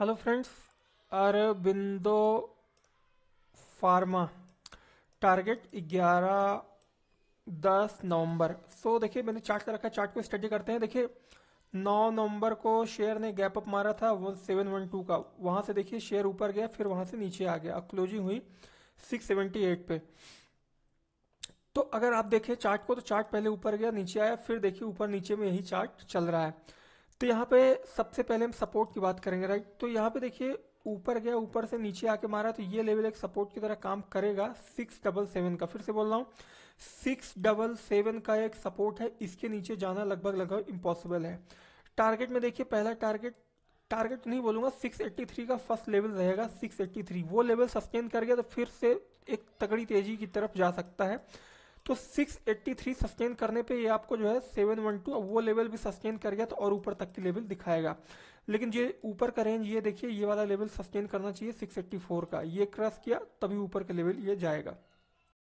hello friends Aurobindo pharma target 11 दस नवंबर सो so, देखिए मैंने चार्ट का रखा चार्ट को स्टडी करते हैं देखिए 9 नवंबर को शेयर ने गैप अप मारा था वो सेवन वन टू का वहाँ से देखिए शेयर ऊपर गया फिर वहाँ से नीचे आ गया क्लोजिंग हुई 678 पे तो अगर आप देखें चार्ट को तो चार्ट पहले ऊपर गया नीचे आया फिर देखिए ऊपर नीचे में यही चार्ट चल रहा है तो यहाँ पे सबसे पहले हम सपोर्ट की बात करेंगे राइट तो यहाँ पे देखिए ऊपर गया ऊपर से नीचे आके मारा तो ये लेवल एक सपोर्ट की तरह काम करेगा सिक्स डबल सेवन का फिर से बोल रहा हूँ सिक्स डबल सेवन का एक सपोर्ट है इसके नीचे जाना लगभग लगभग इम्पॉसिबल है टारगेट में देखिए पहला टारगेट टारगेट नहीं बोलूँगा 683 का फर्स्ट लेवल रहेगा 683 वो लेवल सस्टेन कर गया तो फिर से एक तगड़ी तेजी की तरफ जा सकता है तो 683 सस्टेन करने पे ये आपको जो है 712 अब वो लेवल भी सस्टेन कर गया तो और ऊपर तक की लेवल दिखाएगा लेकिन ये ऊपर का रेंज ये देखिए ये वाला लेवल सस्टेन करना चाहिए 684 का ये क्रॉस किया तभी ऊपर का लेवल ये जाएगा